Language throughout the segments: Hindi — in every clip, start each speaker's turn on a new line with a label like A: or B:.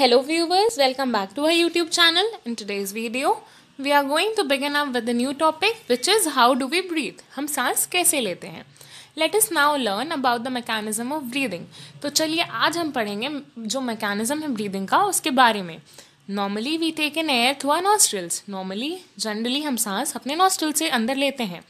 A: Hello viewers, welcome back to our YouTube channel. In today's video, we are going to begin up with a new topic which is how do we breathe? हम सांस कैसे लेते हैं Let us now learn about the mechanism of breathing. तो चलिए आज हम पढ़ेंगे जो mechanism है breathing का उसके बारे में normally we take an air through our nostrils normally generally हम सांस अपने नॉस्ट्रल से अंदर लेते हैं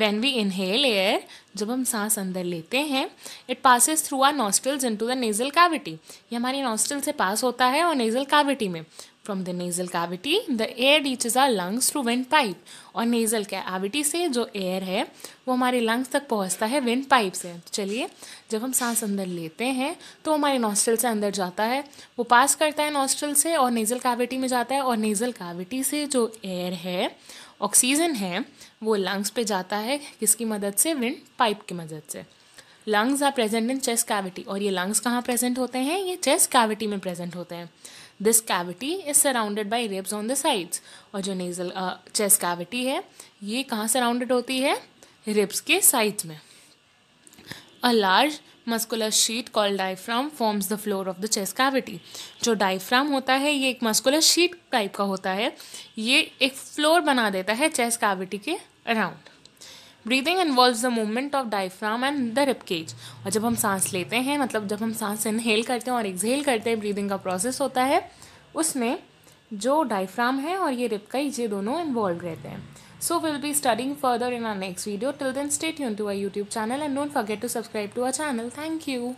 A: वैन वी इनहेल एयर जब हम सांस अंदर लेते हैं it passes through our nostrils into the nasal cavity ये हमारी नॉस्ट्रल से पास होता है और नेजल कैविटी में from the nasal cavity the air reaches our lungs through vent pipe और नेजल कैविटी से जो एयर है वो हमारे लंग्स तक पहुंचता है वेंट पाइप से चलिए जब हम सांस अंदर लेते हैं तो हमारे नॉस्ट्रल से अंदर जाता है वो पास करता है नॉस्ट्रल से और नेजल कैविटी में जाता है और नेजल कैविटी से जो एयर है ऑक्सीजन है वो लंग्स पे जाता है किसकी मदद से विंड पाइप की मदद से lungs are present in chest cavity और ये लंग्स कहाँ प्रेजेंट होते हैं ये चेस्ट कैविटी में प्रेजेंट होते हैं this cavity is surrounded by ribs on the sides और जो नेजल चेस्ट कैविटी है ये कहाँ सराउंडेड होती है रिब्स के साइड्स में a large muscular sheet call diaphragm forms the floor of the chest cavity जो डाइफ्राम होता है ये एक मस्कुलर शीट टाइप का होता है ये एक फ्लोर बना देता है चेस्ट कैविटी के around breathing involve the movement of diaphragm and the ribcage और जब हम सांस लेते हैं मतलब जब हम सांस इनहेल करते हैं और एक्सहेल करते हैं ब्रीदिंग का प्रोसेस होता है उसमें जो डायफ्राम है और ये रिपकेज ये दोनों इन्वॉल्व रहते हैं so will be studying further in our next video till then stay यून to our YouTube channel and don't forget to subscribe to our channel thank you